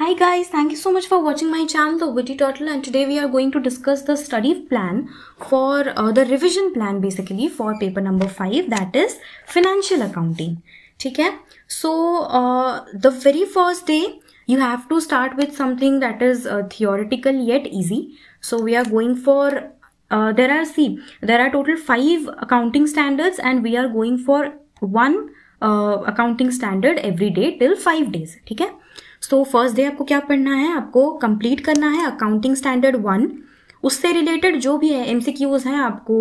Hi guys, thank you so much for watching my channel The Witty Turtle and today we are going to discuss the study plan for uh, the revision plan basically for paper number 5 that is financial accounting. Okay? so uh, the very first day you have to start with something that is uh, theoretical yet easy. So we are going for uh, there are see there are total five accounting standards and we are going for one uh, accounting standard every day till five days. Okay? So first day आपको क्या पढ़ना है आपको complete करना है accounting standard one उससे रिलेटेड जो भी है एम हैं आपको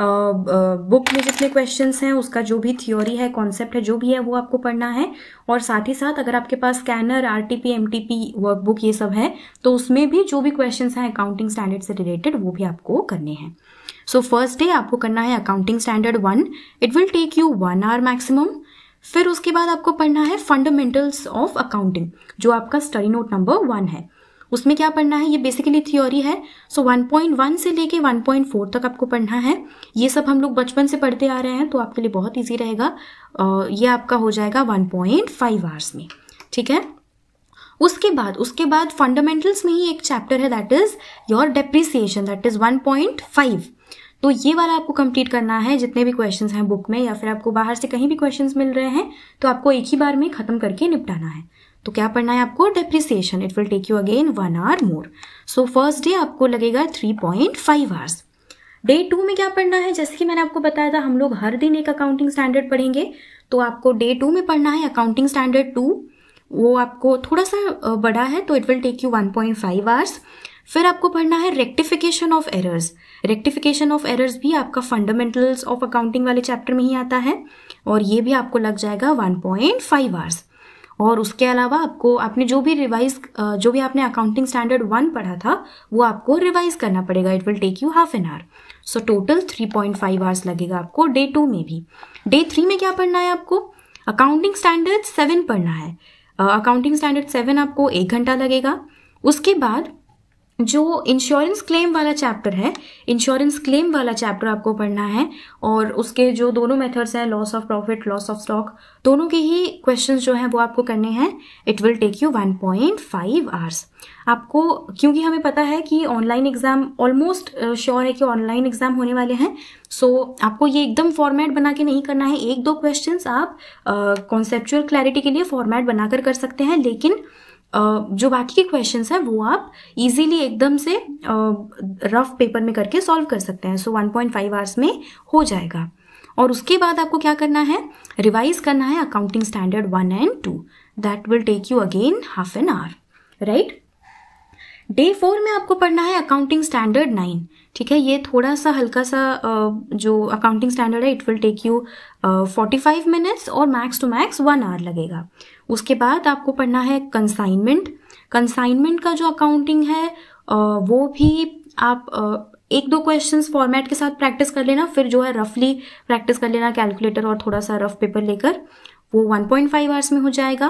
आ, आ, बुक में जितने क्वेश्चंस हैं उसका जो भी थ्योरी है कॉन्सेप्ट है जो भी है वो आपको पढ़ना है और साथ ही साथ अगर आपके पास scanner R T P M T P workbook ये सब है तो उसमें भी जो भी क्वेश्चन हैं अकाउंटिंग स्टैंडर्ड से रिलेटेड वो भी आपको करने हैं सो फर्स्ट डे आपको करना है accounting standard one it will take you one hour maximum फिर उसके बाद आपको पढ़ना है फंडामेंटल्स ऑफ अकाउंटिंग जो आपका स्टडी नोट नंबर वन है उसमें क्या पढ़ना है ये बेसिकली थियोरी है सो so 1.1 से लेके 1.4 तक आपको पढ़ना है ये सब हम लोग बचपन से पढ़ते आ रहे हैं तो आपके लिए बहुत इजी रहेगा ये आपका हो जाएगा 1.5 पॉइंट आवर्स में ठीक है उसके बाद उसके बाद फंडामेंटल्स में ही एक चैप्टर है that is your depreciation that is 1.5 तो ये वाला आपको कंप्लीट करना है जितने भी क्वेश्चन हैं बुक में या फिर आपको बाहर से कहीं भी क्वेश्चन मिल रहे हैं तो आपको एक ही बार में खत्म करके निपटाना है तो क्या पढ़ना है आपको depreciation it will take you again one hour more so first day आपको लगेगा three point five hours day two में क्या पढ़ना है जैसे कि मैंने आपको बताया था हम लोग हर दिन एक अकाउंटिंग स्टैंडर्ड पढ़ेंगे तो आपको डे टू में पढ़ना है अकाउंटिंग स्टैंडर्ड टू वो आपको थोड़ा सा बड़ा है तो it will take you one point five hours फिर आपको पढ़ना है rectification of errors rectification of errors भी आपका फंडामेंटल्स ऑफ अकाउंटिंग वाले चैप्टर में ही आता है और ये भी आपको लग जाएगा 1.5 पॉइंट आवर्स और उसके अलावा आपको आपने जो भी रिवाइज जो भी आपने अकाउंटिंग स्टैंडर्ड वन पढ़ा था वो आपको रिवाइज करना पड़ेगा it will take you half an hour so total three point five hours लगेगा आपको डे टू में भी डे थ्री में क्या पढ़ना है आपको अकाउंटिंग स्टैंडर्ड सेवन पढ़ना है अकाउंटिंग स्टैंडर्ड सेवन आपको एक घंटा लगेगा उसके बाद जो इंश्योरेंस क्लेम वाला चैप्टर है इंश्योरेंस क्लेम वाला चैप्टर आपको पढ़ना है और उसके जो दोनों मेथड्स हैं loss of profit loss of stock दोनों के ही क्वेश्चंस जो हैं वो आपको करने हैं it will take you 1.5 point hours आपको क्योंकि हमें पता है कि ऑनलाइन एग्जाम ऑलमोस्ट श्योर है कि ऑनलाइन एग्जाम होने वाले हैं सो so, आपको ये एकदम फॉर्मेट बना के नहीं करना है एक दो क्वेश्चन आप कॉन्सेप्चुअल uh, क्लैरिटी के लिए फॉर्मेट बनाकर कर सकते हैं लेकिन जो बाकी के क्वेश्चंस हैं वो आप इजीली एकदम से रफ पेपर में करके सॉल्व कर सकते हैं सो 1.5 पॉइंट आवर्स में हो जाएगा और उसके बाद आपको क्या करना है रिवाइज करना है accounting standard one and two that will take you again half an hour right day four में आपको पढ़ना है अकाउंटिंग स्टैंडर्ड नाइन ठीक है ये थोड़ा सा हल्का सा जो अकाउंटिंग स्टैंडर्ड है it will take you forty five minutes और max to max one hour लगेगा उसके बाद आपको पढ़ना है कंसाइनमेंट कंसाइनमेंट का जो अकाउंटिंग है वो भी आप एक दो क्वेश्चंस फॉर्मेट के साथ प्रैक्टिस कर लेना फिर जो है रफली प्रैक्टिस कर लेना कैलकुलेटर और थोड़ा सा रफ पेपर लेकर वो 1.5 पॉइंट आवर्स में हो जाएगा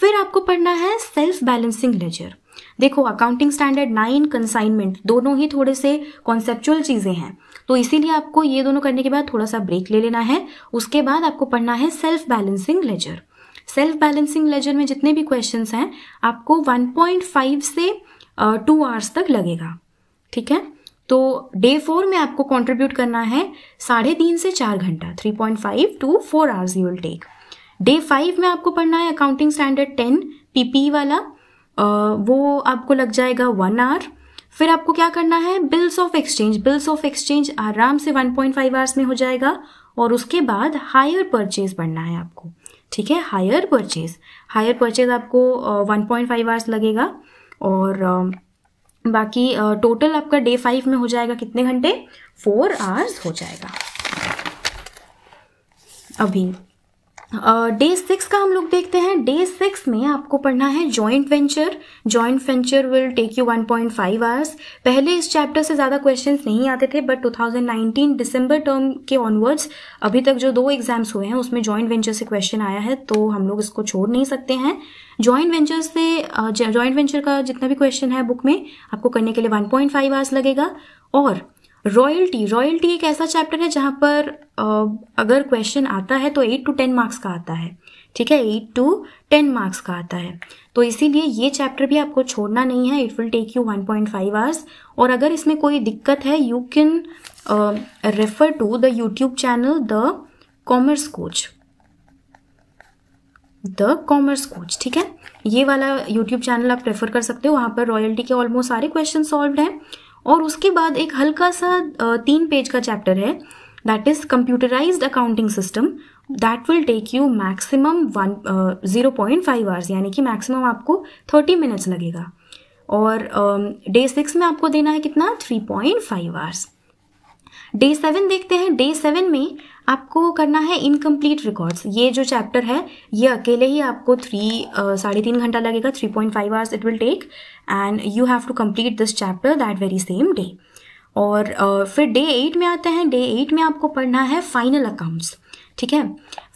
फिर आपको पढ़ना है सेल्फ बैलेंसिंग लेजर देखो अकाउंटिंग स्टैंडर्ड नाइन कंसाइनमेंट दोनों ही थोड़े से कॉन्सेप्चुअल चीज़ें हैं तो इसीलिए आपको ये दोनों करने के बाद थोड़ा सा ब्रेक ले लेना है उसके बाद आपको पढ़ना है self balancing ledger self balancing ledger में जितने भी क्वेश्चन हैं आपको 1.5 से टू uh, आवर्स तक लगेगा ठीक है तो डे फोर में आपको कंट्रीब्यूट करना है साढ़े तीन से चार घंटा three point five to four hours you will take day five में आपको पढ़ना है अकाउंटिंग स्टैंडर्ड टेन पीपी वाला वो आपको लग जाएगा वन आवर फिर आपको क्या करना है bills of exchange bills of exchange आराम से 1.5 आवर्स में हो जाएगा और उसके बाद हायर परचेज पढ़ना है आपको ठीक है हायर परचेज हायर परचेज आपको वन पॉइंट फाइव आवर्स लगेगा और बाकी टोटल आपका डे फाइव में हो जाएगा कितने घंटे फोर आवर्स हो जाएगा अभी डे सिक्स का हम लोग देखते हैं डे सिक्स में आपको पढ़ना है joint venture joint venture will take you 1.5 point hours पहले इस चैप्टर से ज़्यादा क्वेश्चंस नहीं आते थे बट 2019 दिसंबर टर्म के ऑनवर्ड्स अभी तक जो दो एग्जाम्स हुए हैं उसमें जॉइंट वेंचर से क्वेश्चन आया है तो हम लोग इसको छोड़ नहीं सकते हैं जॉइंट वेंचर से जॉइंट वेंचर का जितना भी क्वेश्चन है बुक में आपको करने के लिए वन पॉइंट आवर्स लगेगा और रॉयल्टी रॉयल्टी एक ऐसा चैप्टर है जहाँ पर अगर क्वेश्चन आता है तो एट टू टेन मार्क्स का आता है ठीक है एट टू टेन मार्क्स का आता है तो इसीलिए ये चैप्टर भी आपको छोड़ना नहीं है it will take you one point five hours और अगर इसमें कोई दिक्कत है you can refer to the YouTube channel the commerce coach the commerce coach ठीक है ये वाला यूट्यूब चैनल आप प्रेफर कर सकते हो वहाँ पर रॉयल्टी के ऑलमोस्ट सारे क्वेश्चन सॉल्व हैं और उसके बाद एक हल्का सा तीन पेज का चैप्टर है that is computerised accounting system that will take you maximum one zero point five hours यानी कि मैक्सिमम आपको थर्टी मिनट्स लगेगा और डे uh, सिक्स में आपको देना है कितना three point five hours day seven देखते हैं डे सेवन में आपको करना है इनकम्प्लीट रिकॉर्ड्स ये जो चैप्टर है ये अकेले ही आपको थ्री साढ़े तीन घंटा लगेगा three point five hours it will take and you have to complete this chapter that very same day और uh, फिर डे एट में आते हैं डे एट में आपको पढ़ना है फाइनल अकाउंट्स ठीक है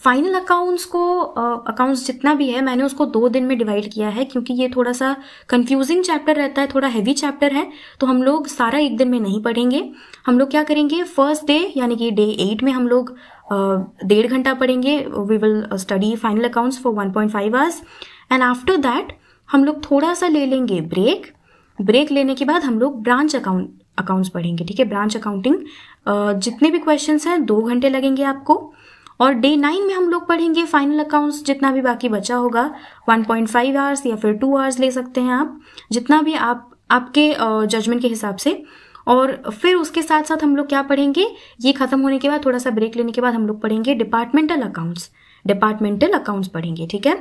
फाइनल अकाउंट्स को अकाउंट्स uh, जितना भी है मैंने उसको दो दिन में डिवाइड किया है क्योंकि ये थोड़ा सा कंफ्यूजिंग चैप्टर रहता है थोड़ा हैवी चैप्टर है तो हम लोग सारा एक दिन में नहीं पढ़ेंगे हम लोग क्या करेंगे फर्स्ट डे यानी कि डे एट में हम लोग uh, डेढ़ घंटा पढ़ेंगे we will study final accounts for one point five hours and after that हम लोग थोड़ा सा ले लेंगे ब्रेक ब्रेक लेने के बाद हम लोग ब्रांच अकाउंट अकाउंट्स पढ़ेंगे ठीक है ब्रांच अकाउंटिंग जितने भी क्वेश्चंस हैं दो घंटे लगेंगे आपको और डे नाइन में हम लोग पढ़ेंगे फाइनल अकाउंट्स जितना भी बाकी बचा होगा 1.5 पॉइंट आवर्स या फिर टू आवर्स ले सकते हैं आप जितना भी आप आपके जजमेंट के हिसाब से और फिर उसके साथ साथ हम लोग क्या पढ़ेंगे ये खत्म होने के बाद थोड़ा सा ब्रेक लेने के बाद हम लोग पढ़ेंगे डिपार्टमेंटल अकाउंट्स डिपार्टमेंटल अकाउंट्स पढ़ेंगे ठीक है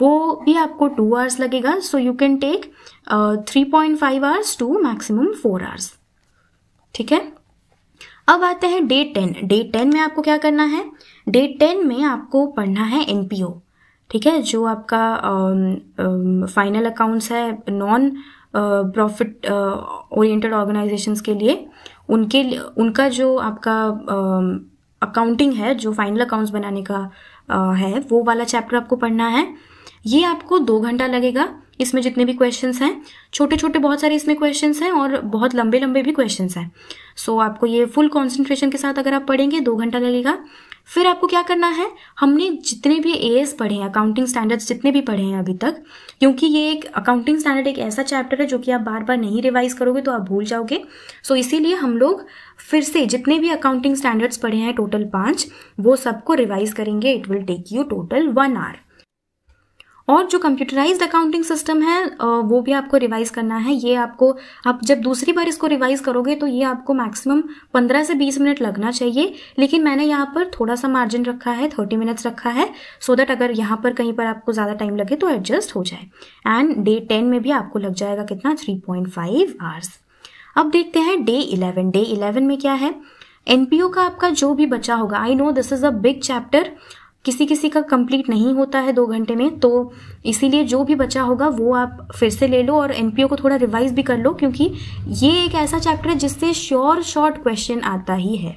वो भी आपको टू आवर्स लगेगा so you can take three point five hours to maximum four hours ठीक है अब आते हैं डे टेन डे टेन में आपको क्या करना है डे टेन में आपको पढ़ना है एन ठीक है जो आपका फाइनल अकाउंट्स है नॉन प्रॉफिट ओरिएंटेड ऑर्गेनाइजेशंस के लिए उनके उनका जो आपका अकाउंटिंग uh, है जो फाइनल अकाउंट्स बनाने का uh, है वो वाला चैप्टर आपको पढ़ना है ये आपको दो घंटा लगेगा इसमें जितने भी क्वेश्चंस हैं छोटे छोटे बहुत सारे इसमें क्वेश्चंस हैं और बहुत लंबे लंबे भी क्वेश्चंस हैं सो so, आपको ये फुल कॉन्सेंट्रेशन के साथ अगर आप पढ़ेंगे दो घंटा लगेगा फिर आपको क्या करना है हमने जितने भी ए पढ़े हैं अकाउंटिंग स्टैंडर्ड्स जितने भी पढ़े हैं अभी तक क्योंकि ये एक अकाउंटिंग स्टैंडर्ड एक ऐसा चैप्टर है जो कि आप बार बार नहीं रिवाइज करोगे तो आप भूल जाओगे सो so, इसीलिए हम लोग फिर से जितने भी अकाउंटिंग स्टैंडर्ड्स पढ़े हैं टोटल पाँच वो सबको रिवाइज करेंगे it will take you total one hour और जो कंप्यूटराइज अकाउंटिंग सिस्टम है वो भी आपको रिवाइज करना है ये आपको आप जब दूसरी बार इसको रिवाइज करोगे तो ये आपको मैक्सिमम 15 से 20 मिनट लगना चाहिए लेकिन मैंने यहाँ पर थोड़ा सा मार्जिन रखा है 30 मिनट्स रखा है सो so दैट अगर यहाँ पर कहीं पर आपको ज़्यादा टाइम लगे तो एडजस्ट हो जाए एंड डे टेन में भी आपको लग जाएगा कितना थ्री आवर्स अब देखते हैं डे इलेवन डे इलेवन में क्या है एनपीओ का आपका जो भी बचा होगा I know this is a big chapter किसी किसी का कंप्लीट नहीं होता है दो घंटे में तो इसीलिए जो भी बचा होगा वो आप फिर से ले लो और एनपीओ को थोड़ा रिवाइज भी कर लो क्योंकि ये एक ऐसा चैप्टर है जिससे श्योर शॉर्ट क्वेश्चन आता ही है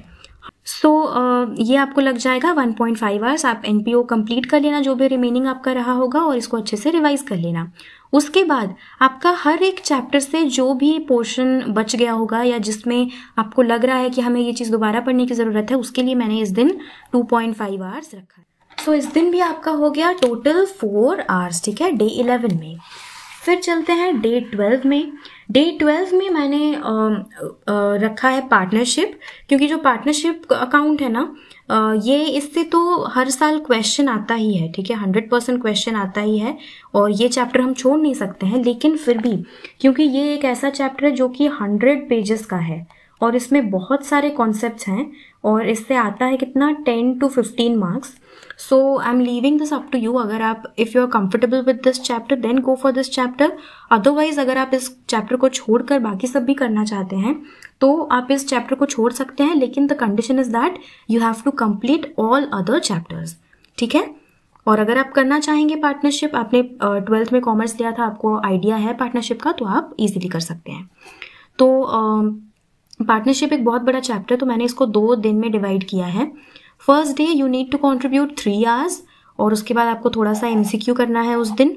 सो so, uh, ये आपको लग जाएगा 1.5 पॉइंट आवर्स आप एन कंप्लीट कर लेना जो भी रिमेनिंग आपका रहा होगा और इसको अच्छे से रिवाइज कर लेना उसके बाद आपका हर एक चैप्टर से जो भी पोर्शन बच गया होगा या जिसमें आपको लग रहा है कि हमें ये चीज़ दोबारा पढ़ने की ज़रूरत है उसके लिए मैंने इस दिन 2.5 पॉइंट आवर्स रखा है सो तो so, इस दिन भी आपका हो गया टोटल फोर आवर्स ठीक है डे इलेवन में फिर चलते हैं डे ट्वेल्व में डे ट्वेल्व में मैंने आ, आ, रखा है पार्टनरशिप क्योंकि जो पार्टनरशिप अकाउंट है ना आ, ये इससे तो हर साल क्वेश्चन आता ही है ठीक है हंड्रेड परसेंट क्वेश्चन आता ही है और ये चैप्टर हम छोड़ नहीं सकते हैं लेकिन फिर भी क्योंकि ये एक ऐसा चैप्टर है जो कि हंड्रेड पेजेस का है और इसमें बहुत सारे कॉन्सेप्ट हैं और इससे आता है कितना ten to fifteen marks so I am leaving this up to you अगर आप if you are comfortable with this chapter then go for this chapter otherwise अगर आप इस चैप्टर को छोड़कर बाकी सब भी करना चाहते हैं तो आप इस चैप्टर को छोड़ सकते हैं लेकिन the condition is that you have to complete all other chapters ठीक है और अगर आप करना चाहेंगे पार्टनरशिप आपने ट्वेल्थ में कॉमर्स लिया था आपको आइडिया है पार्टनरशिप का तो आप इजीली कर सकते हैं तो uh, पार्टनरशिप एक बहुत बड़ा चैप्टर है तो मैंने इसको दो दिन में डिवाइड किया है first day you need to contribute three hours और उसके बाद आपको थोड़ा सा एमसीक्यू करना है उस दिन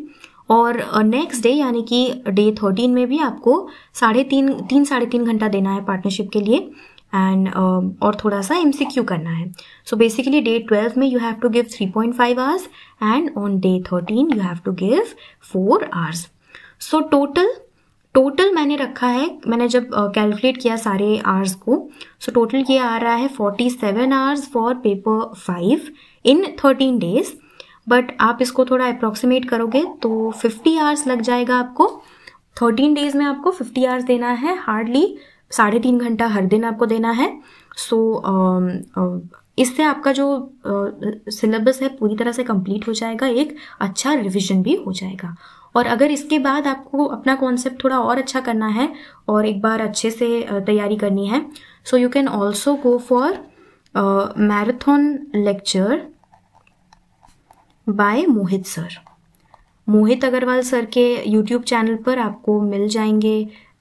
और नेक्स्ट uh, डे यानी कि डे थर्टीन में भी आपको साढ़े तीन तीन साढ़े तीन घंटा देना है पार्टनरशिप के लिए एंड uh, um, और थोड़ा सा एम करना है सो बेसिकली डे ट्वेल्व में you have to give three point five hours and on day thirteen you have to give four hours so total total मैंने रखा है मैंने जब कैलकुलेट किया सारे आवर्स को सो टोटल ये आ रहा है forty seven hours for paper five in thirteen days but आप इसको थोड़ा अप्रॉक्सीमेट करोगे तो फिफ्टी आवर्स लग जाएगा आपको थर्टीन डेज में आपको फिफ्टी आवर्स देना है हार्डली साढ़े तीन घंटा हर दिन आपको देना है सो so, uh, uh, इससे आपका जो सिलेबस है पूरी तरह से कंप्लीट हो जाएगा एक अच्छा रिविजन भी हो जाएगा और अगर इसके बाद आपको अपना कॉन्सेप्ट थोड़ा और अच्छा करना है और एक बार अच्छे से तैयारी करनी है so you can also go for marathon lecture by Mohit sir Mohit Agrawal sir के यूट्यूब चैनल पर आपको मिल जाएंगे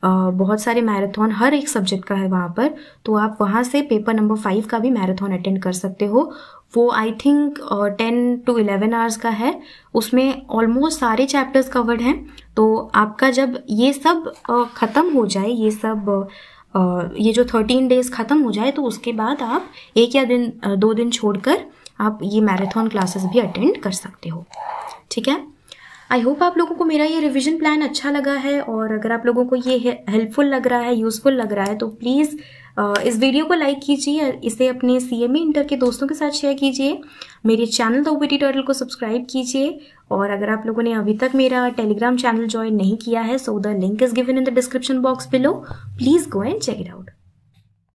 बहुत सारे मैराथन हर एक सब्जेक्ट का है वहाँ पर तो आप वहाँ से पेपर नंबर फाइव का भी मैराथन अटेंड कर सकते हो वो I think ten to eleven hours का है उसमें ऑलमोस्ट सारे चैप्टर्स कवर्ड हैं तो आपका जब ये सब ख़त्म हो जाए ये सब ये जो थर्टीन डेज ख़त्म हो जाए तो उसके बाद आप एक या दिन दो दिन छोड़कर आप ये मैराथन क्लासेस भी अटेंड कर सकते हो ठीक है आई होप आप लोगों को मेरा ये रिविजन प्लान अच्छा लगा है और अगर आप लोगों को ये हेल्पफुल लग रहा है यूज़फुल लग रहा है तो प्लीज़ uh, इस वीडियो को लाइक कीजिए इसे अपने सी एम इंटर के दोस्तों के साथ शेयर कीजिए मेरे चैनल द ओबीटी टोटल को सब्सक्राइब कीजिए और अगर आप लोगों ने अभी तक मेरा टेलीग्राम चैनल ज्वाइन नहीं किया है so the link is given in the description box below please go and check it out